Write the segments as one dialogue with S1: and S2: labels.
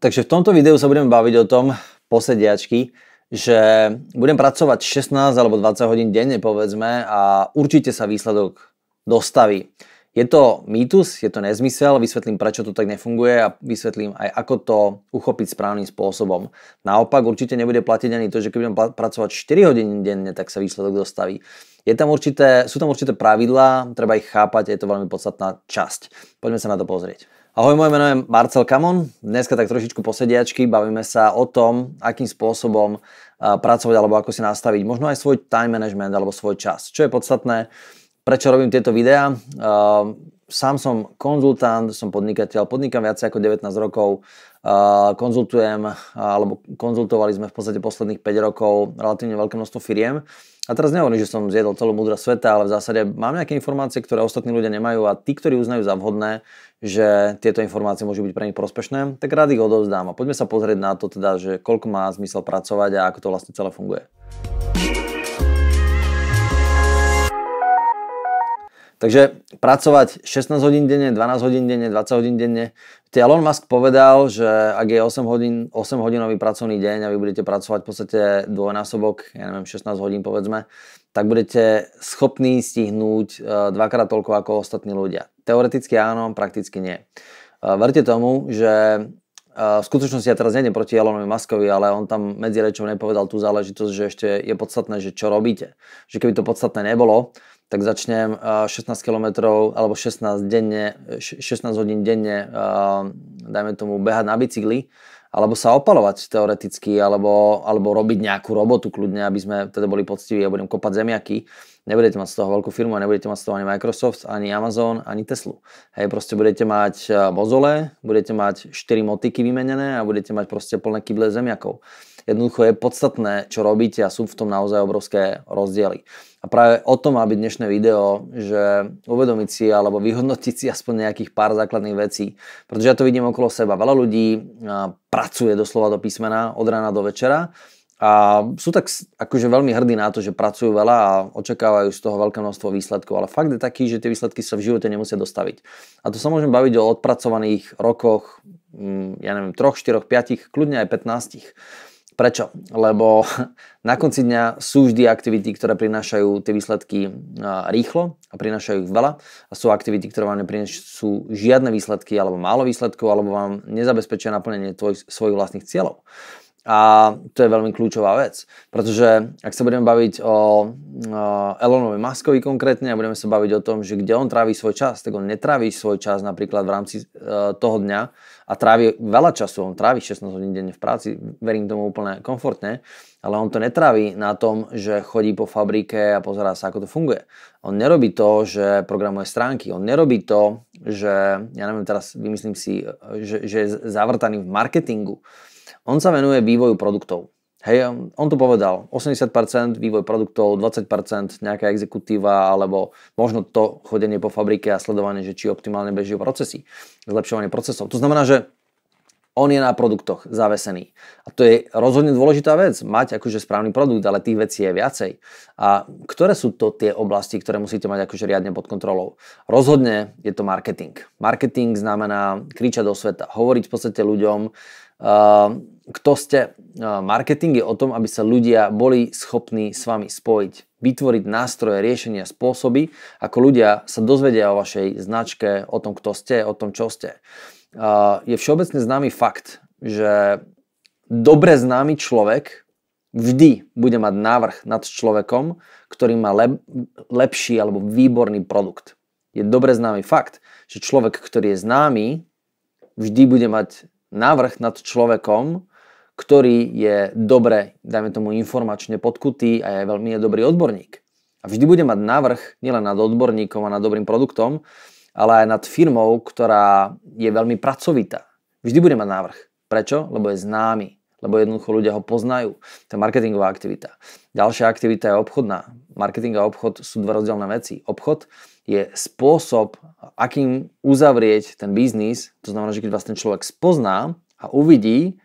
S1: Takže v tomto videu sa budeme baviť o tom posediačky, že budem pracovať 16 alebo 20 hodín denne povedzme a určite sa výsledok dostaví. Je to mýtus, je to nezmysel, vysvetlím prečo to tak nefunguje a vysvetlím aj ako to uchopiť správnym spôsobom. Naopak určite nebude platiť ani to, že keď budem pracovať 4 hodiny denne, tak sa výsledok dostaví. Je tam určité, sú tam určité pravidlá, treba ich chápať, je to veľmi podstatná časť. Poďme sa na to pozrieť. Ahoj, moje meno je Marcel Kamon. Dneska tak trošičku posediačky bavíme sa o tom, akým spôsobom pracovať alebo ako si nastaviť možno aj svoj time management alebo svoj čas. Čo je podstatné, prečo robím tieto videá? sám som konzultant, som podnikateľ, podnikám viac ako 19 rokov, konzultujem, alebo konzultovali sme v podstate posledných 5 rokov relatívne veľké množstvo firiem. A teraz nehovorím, že som zjedol celú múdra sveta, ale v zásade mám nejaké informácie, ktoré ostatní ľudia nemajú a tí, ktorí uznajú za vhodné, že tieto informácie môžu byť pre nich prospešné, tak rád ich odovzdám. A poďme sa pozrieť na to teda, že koľko má zmysel pracovať a ako to vlastne celé funguje. Takže pracovať 16 hodín denne, 12 hodín denne, 20 hodín denne. Elon Musk povedal, že ak je 8, hodín, 8 hodinový pracovný deň a vy budete pracovať v podstate dvojnásobok, ja neviem, 16 hodín povedzme, tak budete schopní stihnúť e, dvakrát toľko ako ostatní ľudia. Teoreticky áno, prakticky nie. E, verte tomu, že e, v skutočnosti ja teraz nejdem proti Elonovi Maskovi, ale on tam medzi rečou nepovedal tú záležitosť, že ešte je podstatné, že čo robíte. Že keby to podstatné nebolo, tak začnem 16 km alebo 16, denne, 16 hodín denne, dajme tomu, behať na bicykli, alebo sa opalovať teoreticky, alebo, alebo robiť nejakú robotu kľudne, aby sme teda boli poctiví a ja budem kopať zemiaky. Nebudete mať z toho veľkú firmu a nebudete mať z toho ani Microsoft, ani Amazon, ani Teslu. Hej, proste budete mať e, mozole, budete mať 4 motiky vymenené a budete mať proste plné kyble zemiakov. Jednoducho je podstatné, čo robíte a sú v tom naozaj obrovské rozdiely. A práve o tom má byť dnešné video, že uvedomiť si alebo vyhodnotiť si aspoň nejakých pár základných vecí. Pretože ja to vidím okolo seba. Veľa ľudí pracuje doslova do písmena od rána do večera a sú tak akože veľmi hrdí na to, že pracujú veľa a očakávajú z toho veľké množstvo výsledkov. Ale fakt je taký, že tie výsledky sa v živote nemusia dostaviť. A to sa môžeme baviť o odpracovaných rokoch, mm, ja neviem, 3, 4, 5, kľudne aj 15. Prečo? Lebo na konci dňa sú vždy aktivity, ktoré prinášajú tie výsledky rýchlo a prinášajú ich veľa a sú aktivity, ktoré vám neprinášajú žiadne výsledky alebo málo výsledkov alebo vám nezabezpečia naplnenie tvoj, svojich vlastných cieľov. A to je veľmi kľúčová vec, pretože ak sa budeme baviť o Elonovi Muskovi konkrétne a budeme sa baviť o tom, že kde on tráví svoj čas, tak on netráví svoj čas napríklad v rámci e, toho dňa a trávi veľa času, on trávi 16 hodín denne v práci, verím tomu úplne komfortne, ale on to netrávi na tom, že chodí po fabrike a pozerá sa, ako to funguje. On nerobí to, že programuje stránky, on nerobí to, že, ja neviem, teraz vymyslím si, že, že je zavrtaný v marketingu on sa venuje vývoju produktov. Hej, on tu povedal 80% vývoj produktov, 20% nejaká exekutíva alebo možno to chodenie po fabrike a sledovanie, že či optimálne beží procesy, zlepšovanie procesov. To znamená, že on je na produktoch zavesený. A to je rozhodne dôležitá vec, mať akože správny produkt, ale tých vecí je viacej. A ktoré sú to tie oblasti, ktoré musíte mať akože riadne pod kontrolou? Rozhodne je to marketing. Marketing znamená kričať do sveta, hovoriť v podstate ľuďom, eh, kto ste. Eh, marketing je o tom, aby sa ľudia boli schopní s vami spojiť vytvoriť nástroje, riešenia, spôsoby, ako ľudia sa dozvedia o vašej značke, o tom, kto ste, o tom, čo ste je všeobecne známy fakt, že dobre známy človek vždy bude mať návrh nad človekom, ktorý má lep- lepší alebo výborný produkt. Je dobre známy fakt, že človek, ktorý je známy, vždy bude mať návrh nad človekom, ktorý je dobre, dajme tomu, informačne podkutý a je veľmi dobrý odborník. A vždy bude mať návrh nielen nad odborníkom a nad dobrým produktom, ale aj nad firmou, ktorá je veľmi pracovitá. Vždy bude mať návrh. Prečo? Lebo je známy. Lebo jednoducho ľudia ho poznajú. To je marketingová aktivita. Ďalšia aktivita je obchodná. Marketing a obchod sú dva rozdielne veci. Obchod je spôsob, akým uzavrieť ten biznis. To znamená, že keď vás ten človek spozná a uvidí,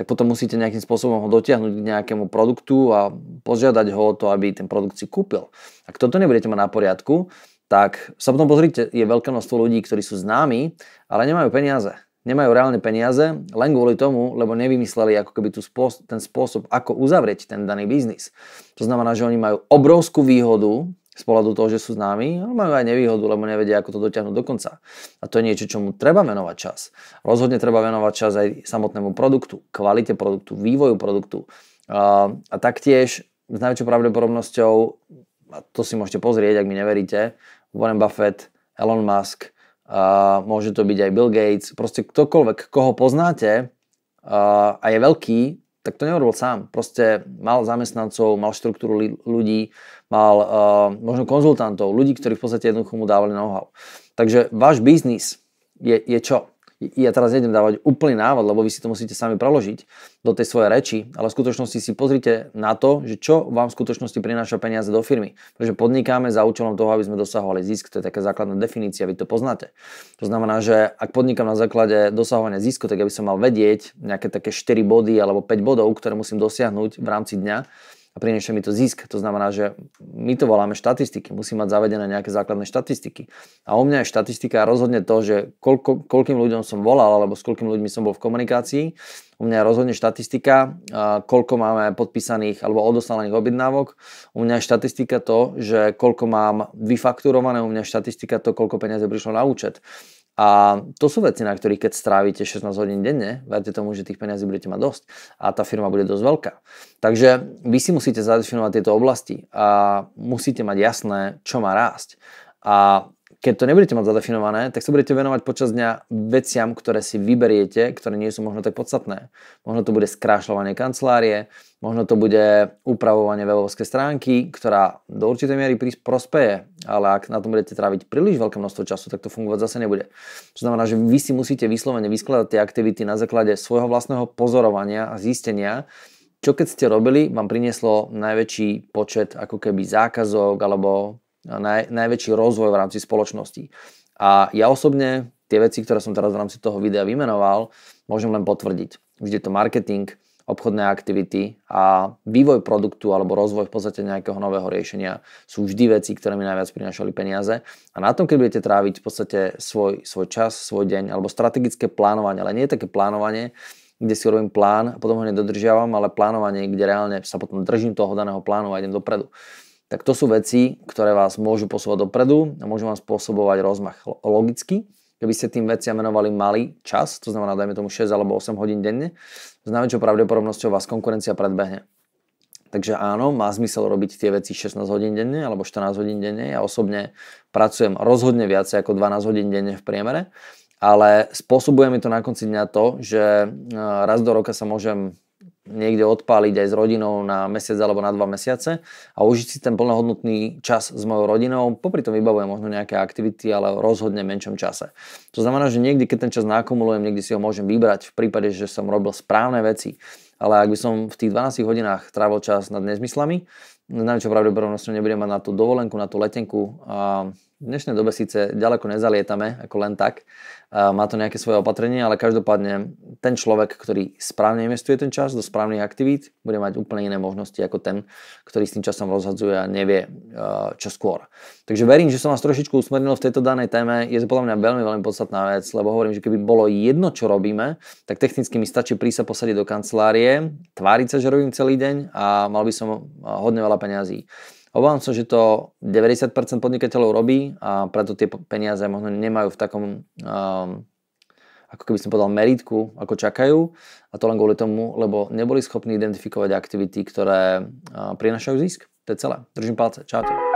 S1: tak potom musíte nejakým spôsobom ho dotiahnuť k nejakému produktu a požiadať ho o to, aby ten produkt si kúpil. Ak toto nebudete mať na poriadku, tak sa potom pozrite, je veľké množstvo ľudí, ktorí sú známi, ale nemajú peniaze. Nemajú reálne peniaze len kvôli tomu, lebo nevymysleli ako keby tu spôsob, ten spôsob, ako uzavrieť ten daný biznis. To znamená, že oni majú obrovskú výhodu z pohľadu toho, že sú známi, ale majú aj nevýhodu, lebo nevedia, ako to dotiahnuť do konca. A to je niečo, čomu treba venovať čas. Rozhodne treba venovať čas aj samotnému produktu, kvalite produktu, vývoju produktu. A, a taktiež s najväčšou pravdepodobnosťou a to si môžete pozrieť, ak mi neveríte, Warren Buffett, Elon Musk, uh, môže to byť aj Bill Gates, proste ktokoľvek, koho poznáte uh, a je veľký, tak to neurobil sám. Proste mal zamestnancov, mal štruktúru ľudí, mal uh, možno konzultantov, ľudí, ktorí v podstate jednoducho mu dávali know-how. Takže váš biznis je, je čo? ja teraz nejdem dávať úplný návod, lebo vy si to musíte sami preložiť do tej svojej reči, ale v skutočnosti si pozrite na to, že čo vám v skutočnosti prináša peniaze do firmy. Pretože podnikáme za účelom toho, aby sme dosahovali zisk, to je taká základná definícia, vy to poznáte. To znamená, že ak podnikám na základe dosahovania zisku, tak aby som mal vedieť nejaké také 4 body alebo 5 bodov, ktoré musím dosiahnuť v rámci dňa, a priniesie mi to zisk. To znamená, že my to voláme štatistiky, musí mať zavedené nejaké základné štatistiky. A u mňa je štatistika rozhodne to, že koľko, koľkým ľuďom som volal alebo s koľkými ľuďmi som bol v komunikácii. U mňa je rozhodne štatistika, koľko máme podpísaných alebo odoslaných objednávok. U mňa je štatistika to, že koľko mám vyfakturované, u mňa je štatistika to, koľko peniaze prišlo na účet. A to sú veci, na ktorých keď strávite 16 hodín denne, verte tomu, že tých peniazí budete mať dosť a tá firma bude dosť veľká. Takže vy si musíte zadefinovať tieto oblasti a musíte mať jasné, čo má rásť. A keď to nebudete mať zadefinované, tak sa budete venovať počas dňa veciam, ktoré si vyberiete, ktoré nie sú možno tak podstatné. Možno to bude skrášľovanie kancelárie, možno to bude upravovanie webovskej stránky, ktorá do určitej miery prospeje, ale ak na tom budete tráviť príliš veľké množstvo času, tak to fungovať zase nebude. To znamená, že vy si musíte vyslovene vyskladať tie aktivity na základe svojho vlastného pozorovania a zistenia, čo keď ste robili, vám prinieslo najväčší počet ako keby zákazok alebo naj, najväčší rozvoj v rámci spoločnosti. A ja osobne tie veci, ktoré som teraz v rámci toho videa vymenoval, môžem len potvrdiť. Vždy je to marketing, obchodné aktivity a vývoj produktu alebo rozvoj v podstate nejakého nového riešenia sú vždy veci, ktoré mi najviac prinašali peniaze. A na tom, keď budete tráviť v podstate svoj, svoj čas, svoj deň alebo strategické plánovanie, ale nie také plánovanie, kde si robím plán a potom ho nedodržiavam, ale plánovanie, kde reálne sa potom držím toho daného plánu a idem dopredu tak to sú veci, ktoré vás môžu posúvať dopredu a môžu vám spôsobovať rozmach logicky. Keby ste tým veciam venovali malý čas, to znamená dajme tomu 6 alebo 8 hodín denne, s najväčšou pravdepodobnosťou vás konkurencia predbehne. Takže áno, má zmysel robiť tie veci 16 hodín denne alebo 14 hodín denne. Ja osobne pracujem rozhodne viacej ako 12 hodín denne v priemere, ale spôsobuje mi to na konci dňa to, že e, raz do roka sa môžem niekde odpáliť aj s rodinou na mesiac alebo na dva mesiace a užiť si ten plnohodnotný čas s mojou rodinou. Popri tom vybavujem možno nejaké aktivity, ale rozhodne v menšom čase. To znamená, že niekdy, keď ten čas nakumulujem, niekdy si ho môžem vybrať v prípade, že som robil správne veci. Ale ak by som v tých 12 hodinách trávil čas nad nezmyslami, najväčšou no, pravdepodobnosťou nebudem mať na tú dovolenku, na tú letenku. V dnešnej dobe síce ďaleko nezalietame, ako len tak. Má to nejaké svoje opatrenie, ale každopádne ten človek, ktorý správne investuje ten čas do správnych aktivít, bude mať úplne iné možnosti ako ten, ktorý s tým časom rozhadzuje a nevie čo skôr. Takže verím, že som vás trošičku usmernil v tejto danej téme. Je to podľa mňa veľmi, veľmi podstatná vec, lebo hovorím, že keby bolo jedno, čo robíme, tak technicky mi stačí prísť sa posadiť do kancelárie, tváriť sa, že robím celý deň a mal by som hodne veľa veľa peňazí. Obávam sa, že to 90% podnikateľov robí a preto tie peniaze možno nemajú v takom, um, ako keby som povedal, meritku, ako čakajú. A to len kvôli tomu, lebo neboli schopní identifikovať aktivity, ktoré uh, eh, prinašajú zisk. To je celé. Držím palce. Čaute.